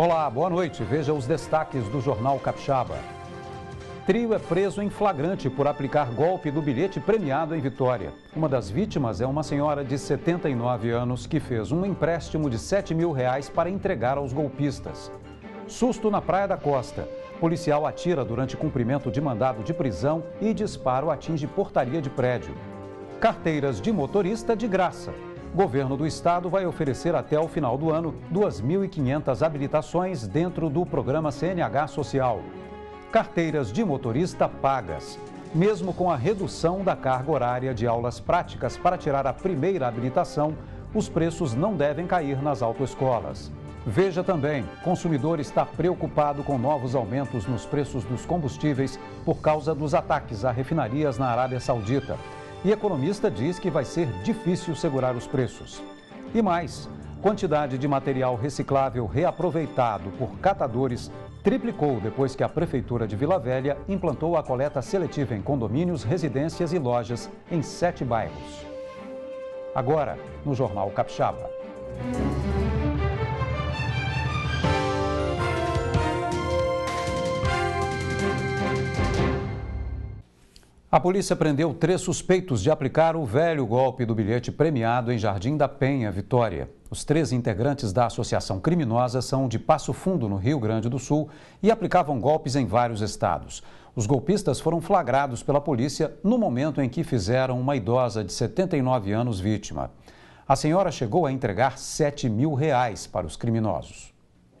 Olá, boa noite. Veja os destaques do Jornal Capixaba. Trio é preso em flagrante por aplicar golpe do bilhete premiado em Vitória. Uma das vítimas é uma senhora de 79 anos que fez um empréstimo de 7 mil reais para entregar aos golpistas. Susto na Praia da Costa. Policial atira durante cumprimento de mandado de prisão e disparo atinge portaria de prédio. Carteiras de motorista de graça. Governo do Estado vai oferecer até o final do ano 2.500 habilitações dentro do programa CNH Social. Carteiras de motorista pagas. Mesmo com a redução da carga horária de aulas práticas para tirar a primeira habilitação, os preços não devem cair nas autoescolas. Veja também, consumidor está preocupado com novos aumentos nos preços dos combustíveis por causa dos ataques a refinarias na Arábia Saudita. E economista diz que vai ser difícil segurar os preços. E mais, quantidade de material reciclável reaproveitado por catadores triplicou depois que a Prefeitura de Vila Velha implantou a coleta seletiva em condomínios, residências e lojas em sete bairros. Agora, no Jornal Capixaba. A polícia prendeu três suspeitos de aplicar o velho golpe do bilhete premiado em Jardim da Penha, Vitória. Os três integrantes da associação criminosa são de Passo Fundo, no Rio Grande do Sul, e aplicavam golpes em vários estados. Os golpistas foram flagrados pela polícia no momento em que fizeram uma idosa de 79 anos vítima. A senhora chegou a entregar 7 mil reais para os criminosos.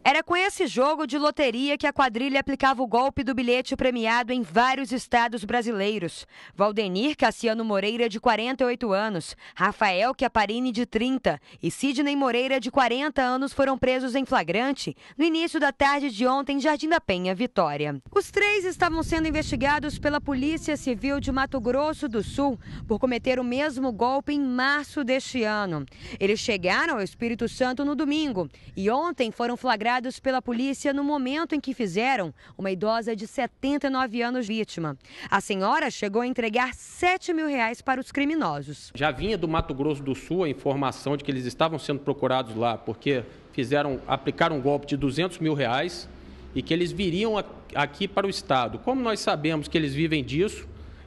Era com esse jogo de loteria que a quadrilha aplicava o golpe do bilhete premiado em vários estados brasileiros. Valdenir Cassiano Moreira, de 48 anos, Rafael Chiaparini, de 30 e Sidney Moreira, de 40 anos, foram presos em flagrante no início da tarde de ontem em Jardim da Penha, Vitória. Os três estavam sendo investigados pela Polícia Civil de Mato Grosso do Sul por cometer o mesmo golpe em março deste ano. Eles chegaram ao Espírito Santo no domingo e ontem foram flagrados abordados pela polícia no momento em que fizeram uma idosa de 79 anos vítima. A senhora chegou a entregar 7 mil reais para os criminosos. Já vinha do Mato Grosso do Sul a informação de que eles estavam sendo procurados lá, porque fizeram, aplicar um golpe de 200 mil reais e que eles viriam aqui para o Estado. Como nós sabemos que eles vivem disso,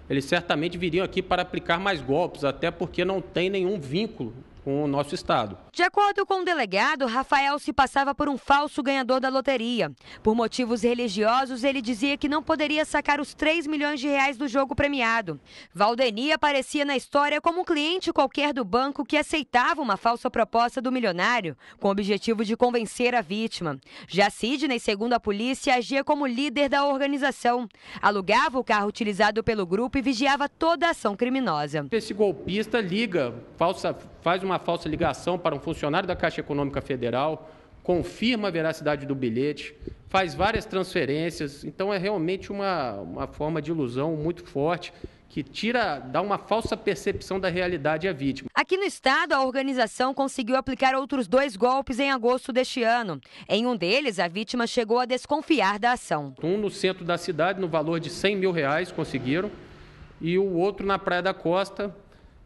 eles certamente viriam aqui para aplicar mais golpes, até porque não tem nenhum vínculo com o nosso Estado. De acordo com o delegado, Rafael se passava por um falso ganhador da loteria. Por motivos religiosos, ele dizia que não poderia sacar os 3 milhões de reais do jogo premiado. Valdeni aparecia na história como um cliente qualquer do banco que aceitava uma falsa proposta do milionário, com o objetivo de convencer a vítima. Já Sidney, segundo a polícia, agia como líder da organização. Alugava o carro utilizado pelo grupo e vigiava toda a ação criminosa. Esse golpista liga falsa faz uma falsa ligação para um funcionário da Caixa Econômica Federal, confirma a veracidade do bilhete, faz várias transferências. Então, é realmente uma, uma forma de ilusão muito forte que tira, dá uma falsa percepção da realidade à vítima. Aqui no estado, a organização conseguiu aplicar outros dois golpes em agosto deste ano. Em um deles, a vítima chegou a desconfiar da ação. Um no centro da cidade, no valor de 100 mil reais, conseguiram, e o outro na Praia da Costa,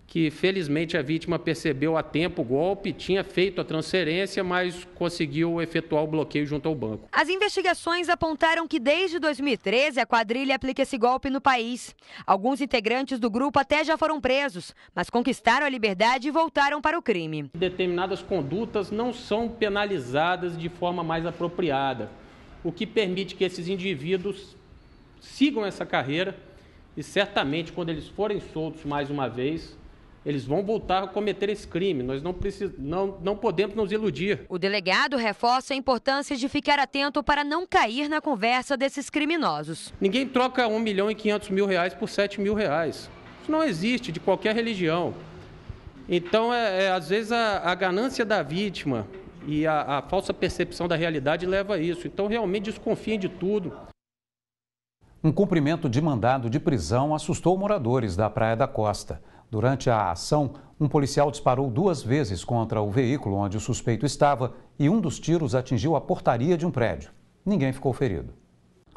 que felizmente a vítima percebeu a tempo o golpe, tinha feito a transferência, mas conseguiu efetuar o bloqueio junto ao banco. As investigações apontaram que desde 2013 a quadrilha aplica esse golpe no país. Alguns integrantes do grupo até já foram presos, mas conquistaram a liberdade e voltaram para o crime. Determinadas condutas não são penalizadas de forma mais apropriada, o que permite que esses indivíduos sigam essa carreira e certamente quando eles forem soltos mais uma vez, eles vão voltar a cometer esse crime. Nós não, precis... não, não podemos nos iludir. O delegado reforça a importância de ficar atento para não cair na conversa desses criminosos. Ninguém troca 1 milhão e 500 mil reais por 7 mil reais. Isso não existe de qualquer religião. Então, é, é às vezes, a, a, ganância da vítima e a, a falsa percepção da realidade leva a isso. Então, realmente, desconfiem de tudo. Um cumprimento de mandado de prisão assustou moradores da Praia da Costa. Durante a ação, um policial disparou duas vezes contra o veículo onde o suspeito estava e um dos tiros atingiu a portaria de um prédio. Ninguém ficou ferido.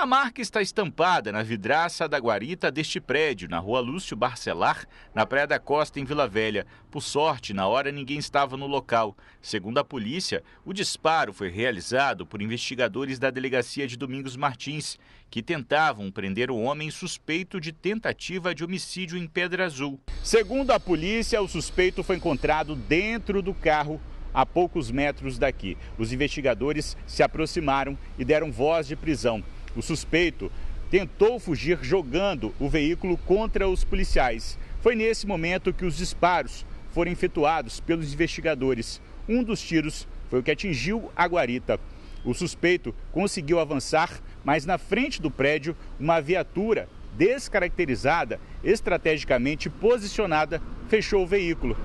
A marca está estampada na vidraça da guarita deste prédio, na rua Lúcio Barcelar, na Praia da Costa, em Vila Velha. Por sorte, na hora ninguém estava no local. Segundo a polícia, o disparo foi realizado por investigadores da delegacia de Domingos Martins, que tentavam prender o homem suspeito de tentativa de homicídio em Pedra Azul. Segundo a polícia, o suspeito foi encontrado dentro do carro a poucos metros daqui. Os investigadores se aproximaram e deram voz de prisão. O suspeito tentou fugir jogando o veículo contra os policiais. Foi nesse momento que os disparos foram efetuados pelos investigadores. Um dos tiros foi o que atingiu a guarita. O suspeito conseguiu avançar, mas na frente do prédio, uma viatura descaracterizada, estrategicamente posicionada, fechou o veículo.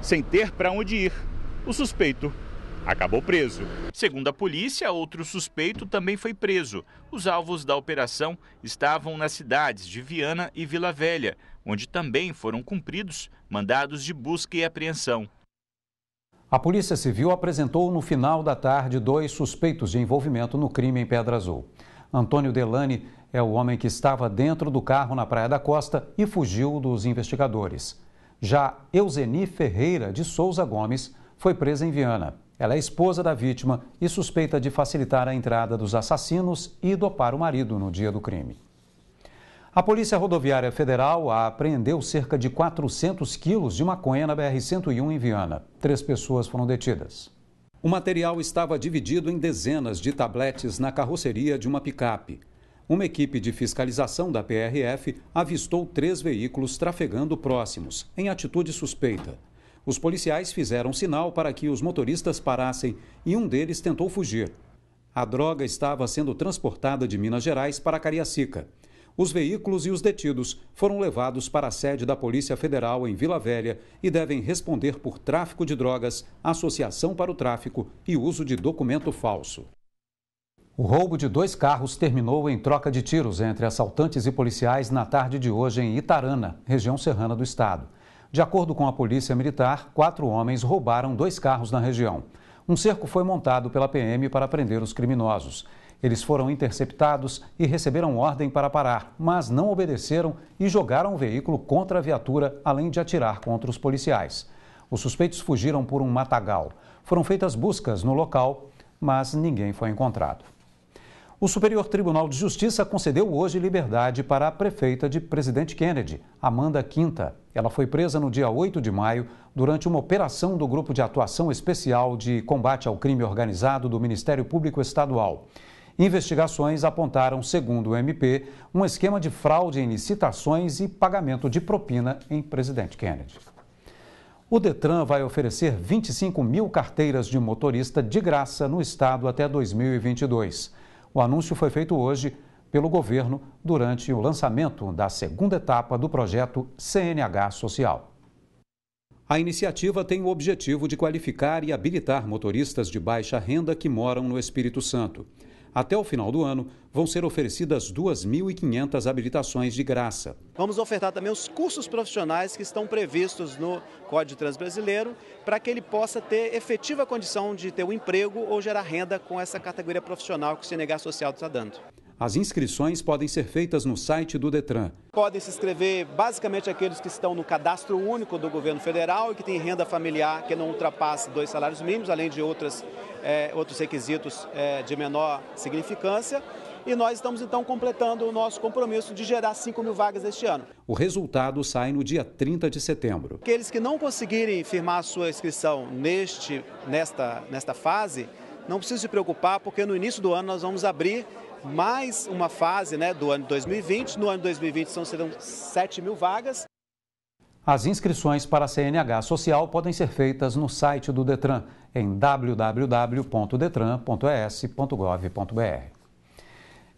Sem ter para onde ir, o suspeito acabou preso. Segundo a polícia, outro suspeito também foi preso. Os alvos da operação estavam nas cidades de Viana e Vila Velha, onde também foram cumpridos mandados de busca e apreensão. A Polícia Civil apresentou no final da tarde dois suspeitos de envolvimento no crime em Pedra Azul. Antônio Delane é o homem que estava dentro do carro na Praia da Costa e fugiu dos investigadores. Já Euseni Ferreira de Souza Gomes foi presa em Viana. Ela é esposa da vítima e suspeita de facilitar a entrada dos assassinos e dopar o marido no dia do crime. A Polícia Rodoviária Federal apreendeu cerca de 400 quilos de maconha na BR-101 em Viana. Três pessoas foram detidas. O material estava dividido em dezenas de tabletes na carroceria de uma picape. Uma equipe de fiscalização da PRF avistou três veículos trafegando próximos, em atitude suspeita. Os policiais fizeram sinal para que os motoristas parassem e um deles tentou fugir. A droga estava sendo transportada de Minas Gerais para Cariacica. Os veículos e os detidos foram levados para a sede da Polícia Federal em Vila Velha e devem responder por tráfico de drogas, associação para o tráfico e uso de documento falso. O roubo de dois carros terminou em troca de tiros entre assaltantes e policiais na tarde de hoje em Itarana, região serrana do estado. De acordo com a Polícia Militar, quatro homens roubaram dois carros na região. Um cerco foi montado pela PM para prender os criminosos. Eles foram interceptados e receberam ordem para parar, mas não obedeceram e jogaram o veículo contra a viatura, além de atirar contra os policiais. Os suspeitos fugiram por um matagal. Foram feitas buscas no local, mas ninguém foi encontrado. O Superior Tribunal de Justiça concedeu hoje liberdade para a prefeita de Presidente Kennedy, Amanda Quinta. Ela foi presa no dia 8 de maio durante uma operação do Grupo de Atuação Especial de Combate ao Crime Organizado do Ministério Público Estadual. Investigações apontaram, segundo o MP, um esquema de fraude em licitações e pagamento de propina em Presidente Kennedy. O Detran vai oferecer 25 mil carteiras de motorista de graça no estado até 2022. O anúncio foi feito hoje pelo governo durante o lançamento da segunda etapa do projeto CNH Social. A iniciativa tem o objetivo de qualificar e habilitar motoristas de baixa renda que moram no Espírito Santo. Até o final do ano, vão ser oferecidas 2.500 habilitações de graça. Vamos ofertar também os cursos profissionais que estão previstos no Código Trans Brasileiro, para que ele possa ter efetiva condição de ter um emprego ou gerar renda com essa categoria profissional que o CNH Social está dando. As inscrições podem ser feitas no site do Detran. Podem se inscrever basicamente aqueles que estão no cadastro único do governo federal e que têm renda familiar que não ultrapasse dois salários mínimos, além de outras, é, outros requisitos é, de menor significância. E nós estamos então completando o nosso compromisso de gerar 5 mil vagas este ano. O resultado sai no dia 30 de setembro. Aqueles que não conseguirem firmar a sua inscrição neste, nesta, nesta fase, não precisa se preocupar, porque no início do ano nós vamos abrir mais uma fase né, do ano 2020. No ano 2020 são, serão 7 mil vagas. As inscrições para a CNH Social podem ser feitas no site do Detran, em www.detran.es.gov.br.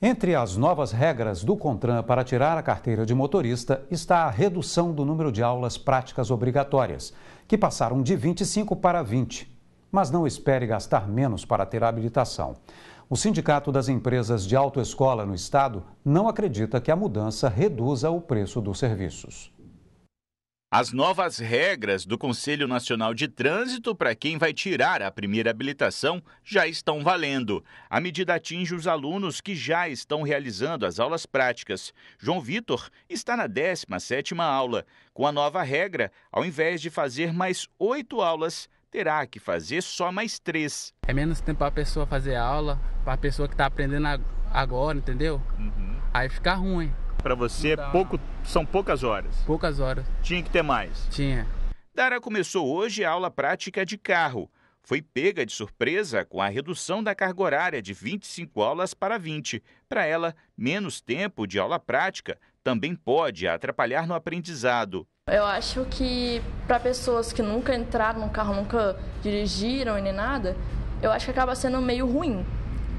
Entre as novas regras do CONTRAN para tirar a carteira de motorista está a redução do número de aulas práticas obrigatórias, que passaram de 25 para 20. Mas não espere gastar menos para ter a habilitação. O Sindicato das Empresas de Autoescola no Estado não acredita que a mudança reduza o preço dos serviços. As novas regras do Conselho Nacional de Trânsito para quem vai tirar a primeira habilitação já estão valendo. A medida atinge os alunos que já estão realizando as aulas práticas. João Vitor está na 17ª aula. Com a nova regra, ao invés de fazer mais oito aulas, terá que fazer só mais três. É menos tempo para a pessoa fazer aula, para a pessoa que está aprendendo agora, entendeu? Uhum. Aí fica ruim. Para você então, pouco, são poucas horas. Poucas horas. Tinha que ter mais. Tinha. Dara começou hoje a aula prática de carro. Foi pega de surpresa com a redução da carga horária de 25 aulas para 20. Para ela, menos tempo de aula prática também pode atrapalhar no aprendizado. Eu acho que para pessoas que nunca entraram no carro, nunca dirigiram nem nada, eu acho que acaba sendo meio ruim,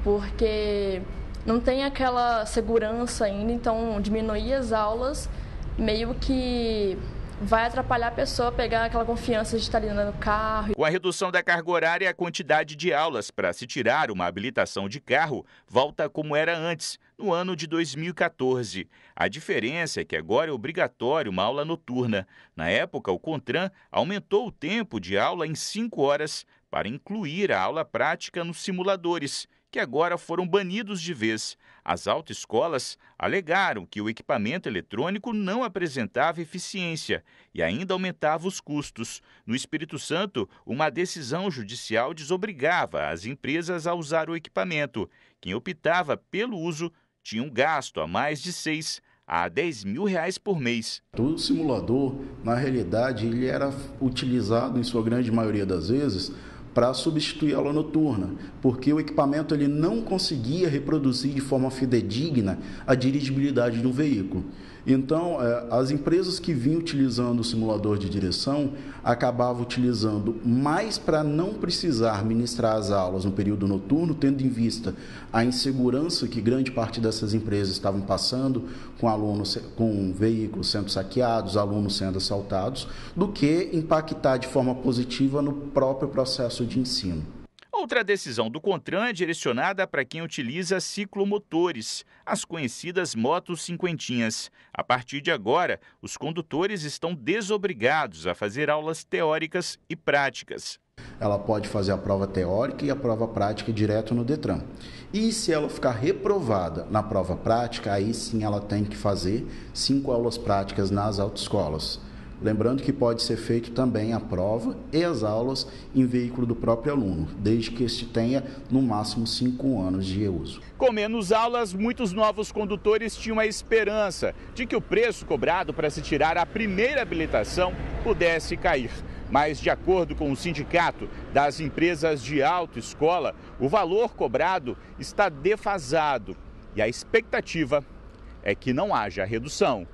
porque não tem aquela segurança ainda, então diminuir as aulas meio que vai atrapalhar a pessoa a pegar aquela confiança de estar ali no carro. Com a redução da carga horária, a quantidade de aulas para se tirar uma habilitação de carro volta como era antes no ano de 2014. A diferença é que agora é obrigatório uma aula noturna. Na época, o CONTRAN aumentou o tempo de aula em 5 horas para incluir a aula prática nos simuladores, que agora foram banidos de vez. As autoescolas alegaram que o equipamento eletrônico não apresentava eficiência e ainda aumentava os custos. No Espírito Santo, uma decisão judicial desobrigava as empresas a usar o equipamento. Quem optava pelo uso tinham gasto a mais de 6 a 10 mil reais por mês. O simulador, na realidade, ele era utilizado em sua grande maioria das vezes para substituir a aula noturna, porque o equipamento ele não conseguia reproduzir de forma fidedigna a dirigibilidade de um veículo. Então, é, as empresas que vinham utilizando o simulador de direção acabavam utilizando mais para não precisar ministrar as aulas no período noturno, tendo em vista a insegurança que grande parte dessas empresas estavam passando, com alunos com veículos sendo saqueados, alunos sendo assaltados, do que impactar de forma positiva no próprio processo de ensino. Outra decisão do CONTRAN é direcionada para quem utiliza ciclomotores, as conhecidas motos cinquentinhas. A partir de agora, os condutores estão desobrigados a fazer aulas teóricas e práticas. Ela pode fazer a prova teórica e a prova prática direto no Detran. E se ela ficar reprovada na prova prática, aí sim ela tem que fazer cinco aulas práticas nas autoescolas. Lembrando que pode ser feito também a prova e as aulas em veículo do próprio aluno, desde que este tenha no máximo cinco anos de uso. Com menos aulas, muitos novos condutores tinham a esperança de que o preço cobrado para se tirar a primeira habilitação pudesse cair. Mas, de acordo com o sindicato das empresas de autoescola, o valor cobrado está defasado e a expectativa é que não haja redução.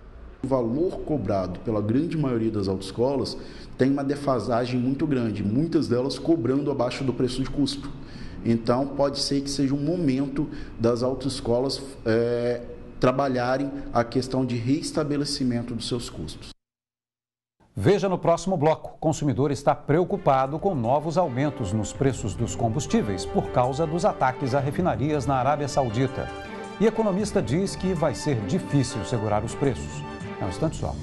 O valor cobrado pela grande maioria das autoescolas tem uma defasagem muito grande, muitas delas cobrando abaixo do preço de custo. Então, pode ser que seja um momento das autoescolas é, trabalharem a questão de reestabelecimento dos seus custos. Veja no próximo bloco. O consumidor está preocupado com novos aumentos nos preços dos combustíveis por causa dos ataques a refinarias na Arábia Saudita. E economista diz que vai ser difícil segurar os preços. É um instante só.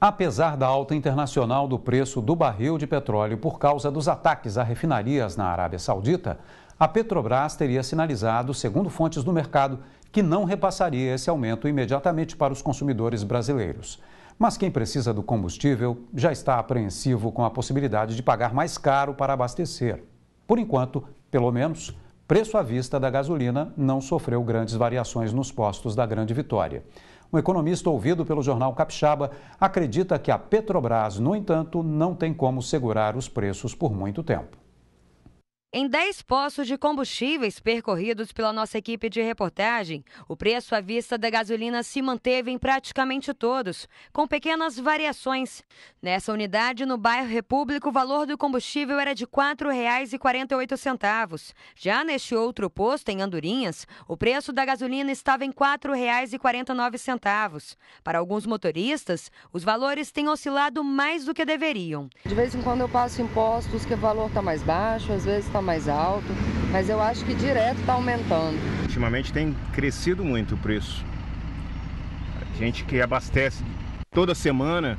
Apesar da alta internacional do preço do barril de petróleo por causa dos ataques a refinarias na Arábia Saudita, a Petrobras teria sinalizado, segundo fontes do mercado, que não repassaria esse aumento imediatamente para os consumidores brasileiros. Mas quem precisa do combustível já está apreensivo com a possibilidade de pagar mais caro para abastecer. Por enquanto, pelo menos, preço à vista da gasolina não sofreu grandes variações nos postos da Grande Vitória. Um economista ouvido pelo jornal Capixaba acredita que a Petrobras, no entanto, não tem como segurar os preços por muito tempo. Em 10 postos de combustíveis percorridos pela nossa equipe de reportagem, o preço à vista da gasolina se manteve em praticamente todos, com pequenas variações. Nessa unidade, no bairro República, o valor do combustível era de R$ 4,48. Já neste outro posto, em Andorinhas, o preço da gasolina estava em R$ 4,49. Para alguns motoristas, os valores têm oscilado mais do que deveriam. De vez em quando eu passo em postos que o valor está mais baixo, às vezes está mais alto, mas eu acho que direto está aumentando. Ultimamente tem crescido muito o preço. A gente que abastece toda semana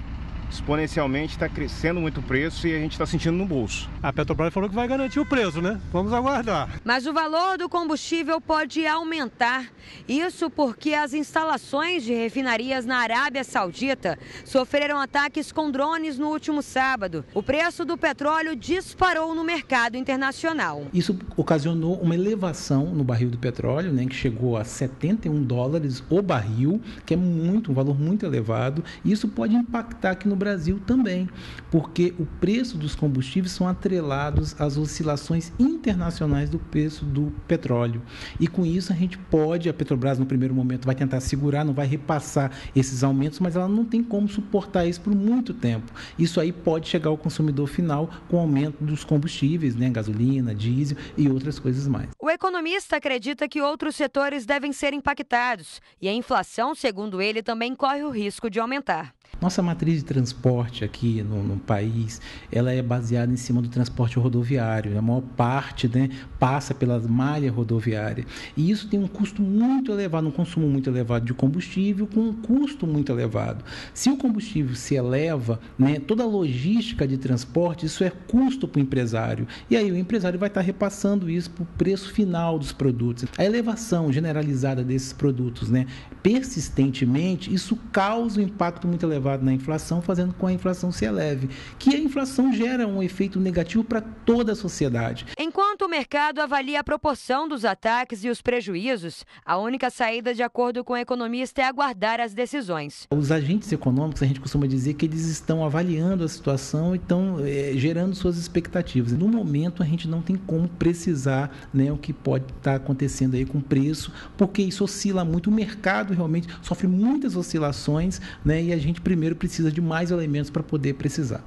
exponencialmente, está crescendo muito o preço e a gente está sentindo no bolso. A Petrobras falou que vai garantir o preço, né? Vamos aguardar. Mas o valor do combustível pode aumentar. Isso porque as instalações de refinarias na Arábia Saudita sofreram ataques com drones no último sábado. O preço do petróleo disparou no mercado internacional. Isso ocasionou uma elevação no barril do petróleo, né, que chegou a 71 dólares o barril, que é muito um valor muito elevado. Isso pode impactar aqui no Brasil também, porque o preço dos combustíveis são atrelados às oscilações internacionais do preço do petróleo. E com isso a gente pode, a Petrobras no primeiro momento vai tentar segurar, não vai repassar esses aumentos, mas ela não tem como suportar isso por muito tempo. Isso aí pode chegar ao consumidor final com o aumento dos combustíveis, né, gasolina, diesel e outras coisas mais. O economista acredita que outros setores devem ser impactados e a inflação, segundo ele, também corre o risco de aumentar. Nossa matriz de transporte aqui no, no, país, ela é baseada em cima do transporte rodoviário. A maior parte né, passa pela malha rodoviária. E isso tem um custo muito elevado, um consumo muito elevado de combustível, com um custo muito elevado. Se o combustível se eleva, né, toda a logística de transporte, isso é custo para o empresário. E aí o empresário vai estar repassando isso para o preço final dos produtos. A elevação generalizada desses produtos né, persistentemente, isso causa um impacto muito elevado elevado na inflação, fazendo com que a inflação se eleve. Que a inflação gera um efeito negativo para toda a sociedade. Enquanto o mercado avalia a proporção dos ataques e os prejuízos, a única saída, de acordo com o economista, é aguardar as decisões. Os agentes econômicos, a gente costuma dizer que eles estão avaliando a situação e estão é, eh, gerando suas expectativas. No momento, a gente não tem como precisar né, o que pode estar tá acontecendo aí com o preço, porque isso oscila muito. O mercado realmente sofre muitas oscilações né, e a gente primeiro precisa de mais elementos para poder precisar.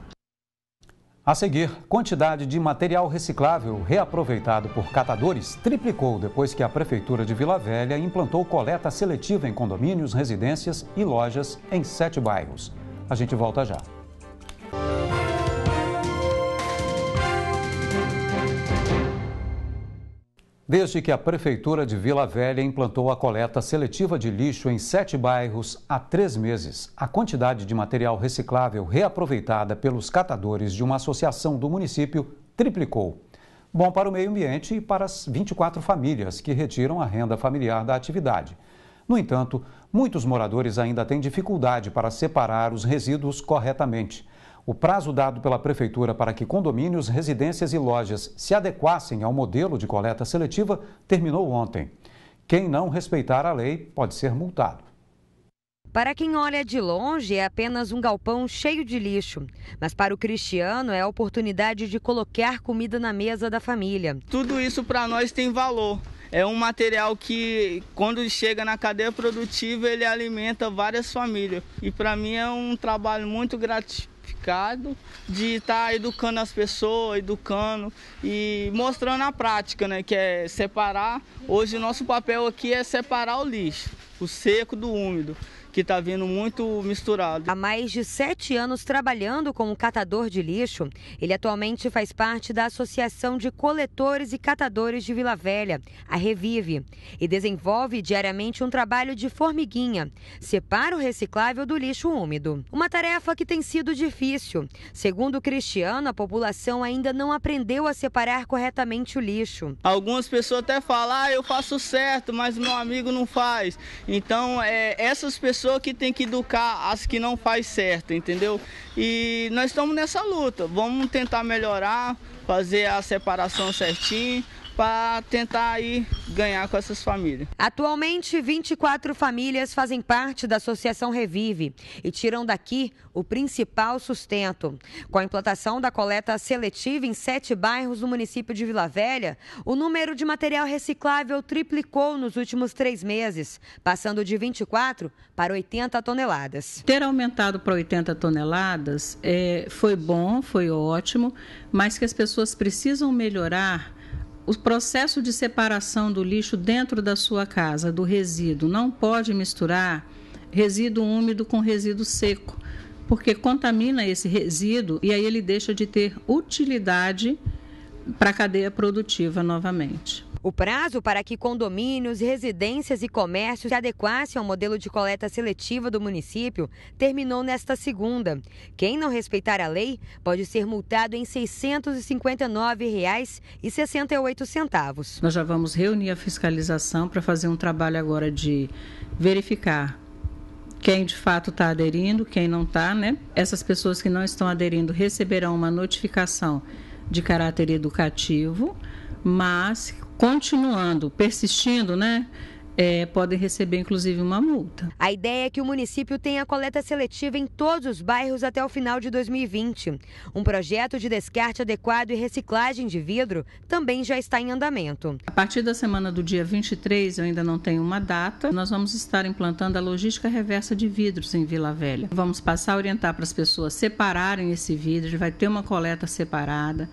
A seguir, quantidade de material reciclável reaproveitado por catadores triplicou depois que a Prefeitura de Vila Velha implantou coleta seletiva em condomínios, residências e lojas em sete bairros. A gente volta já. Desde que a Prefeitura de Vila Velha implantou a coleta seletiva de lixo em sete bairros há três meses, a quantidade de material reciclável reaproveitada pelos catadores de uma associação do município triplicou. Bom para o meio ambiente e para as 24 famílias que retiram a renda familiar da atividade. No entanto, muitos moradores ainda têm dificuldade para separar os resíduos corretamente. O prazo dado pela Prefeitura para que condomínios, residências e lojas se adequassem ao modelo de coleta seletiva terminou ontem. Quem não respeitar a lei pode ser multado. Para quem olha de longe, é apenas um galpão cheio de lixo. Mas para o Cristiano, é a oportunidade de colocar comida na mesa da família. Tudo isso para nós tem valor. É um material que, quando chega na cadeia produtiva, ele alimenta várias famílias. E para mim é um trabalho muito gratificante qualificado de estar tá educando as pessoas, educando e mostrando a prática, né? Que é separar. Hoje o nosso papel aqui é separar o lixo, o seco do úmido que está vindo muito misturado. Há mais de sete anos trabalhando como catador de lixo, ele atualmente faz parte da Associação de Coletores e Catadores de Vila Velha, a Revive, e desenvolve diariamente um trabalho de formiguinha, separa o reciclável do lixo úmido. Uma tarefa que tem sido difícil. Segundo Cristiano, a população ainda não aprendeu a separar corretamente o lixo. Algumas pessoas até falam, ah, eu faço certo, mas meu amigo não faz. Então, é, essas pessoas pessoa que tem que educar as que não faz certo, entendeu? E nós estamos nessa luta, vamos tentar melhorar, fazer a separação certinho, para tentar aí ganhar com essas famílias. Atualmente, 24 famílias fazem parte da Associação Revive e tiram daqui o principal sustento. Com a implantação da coleta seletiva em sete bairros do município de Vila Velha, o número de material reciclável triplicou nos últimos três meses, passando de 24 para 80 toneladas. Ter aumentado para 80 toneladas é, foi bom, foi ótimo, mas que as pessoas precisam melhorar o processo de separação do lixo dentro da sua casa, do resíduo, não pode misturar resíduo úmido com resíduo seco, porque contamina esse resíduo e aí ele deixa de ter utilidade para a cadeia produtiva novamente. O prazo para que condomínios, residências e comércios se adequassem ao modelo de coleta seletiva do município terminou nesta segunda. Quem não respeitar a lei pode ser multado em R$ 659,68. Nós já vamos reunir a fiscalização para fazer um trabalho agora de verificar quem de fato está aderindo, quem não está, né? Essas pessoas que não estão aderindo receberão uma notificação de caráter educativo, mas continuando, persistindo, né? é, podem receber inclusive uma multa. A ideia é que o município tenha coleta seletiva em todos os bairros até o final de 2020. Um projeto de descarte adequado e reciclagem de vidro também já está em andamento. A partir da semana do dia 23, eu ainda não tenho uma data, nós vamos estar implantando a logística reversa de vidros em Vila Velha. Vamos passar a orientar para as pessoas separarem esse vidro, ele vai ter uma coleta separada,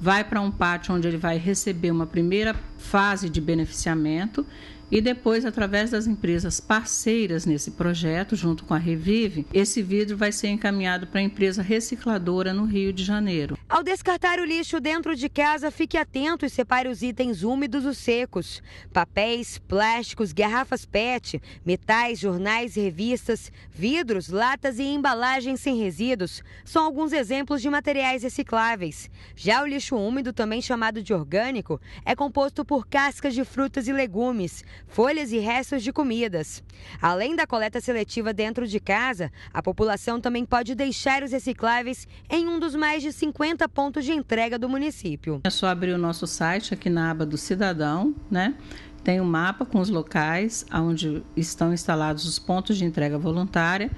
vai para um pátio onde ele vai receber uma primeira fase de beneficiamento e depois, através das empresas parceiras nesse projeto, junto com a Revive, esse vidro vai ser encaminhado para a empresa recicladora no Rio de Janeiro. Ao descartar o lixo dentro de casa, fique atento e separe os itens úmidos dos secos: papéis, plásticos, garrafas PET, metais, jornais e revistas, vidros, latas e embalagens sem resíduos. São alguns exemplos de materiais recicláveis. Já o lixo úmido, também chamado de orgânico, é composto por cascas de frutas e legumes folhas e restos de comidas. Além da coleta seletiva dentro de casa, a população também pode deixar os recicláveis em um dos mais de 50 pontos de entrega do município. É só abrir o nosso site aqui na aba do Cidadão, né? Tem um mapa com os locais onde estão instalados os pontos de entrega voluntária,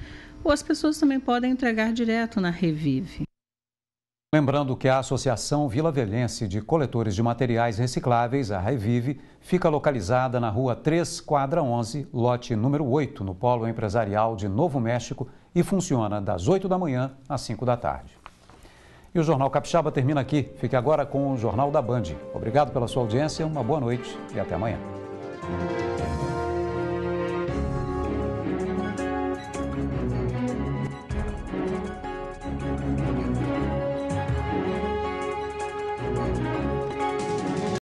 ou as pessoas também podem entregar direto na Revive. Lembrando que a Associação Vila Velhense de Coletores de Materiais Recicláveis, a Revive, fica localizada na rua 3, quadra 11, lote número 8, no Polo Empresarial de Novo México e funciona das 8 da manhã às 5 da tarde. E o Jornal Capixaba termina aqui. Fique agora com o Jornal da Band. Obrigado pela sua audiência, uma boa noite e até amanhã.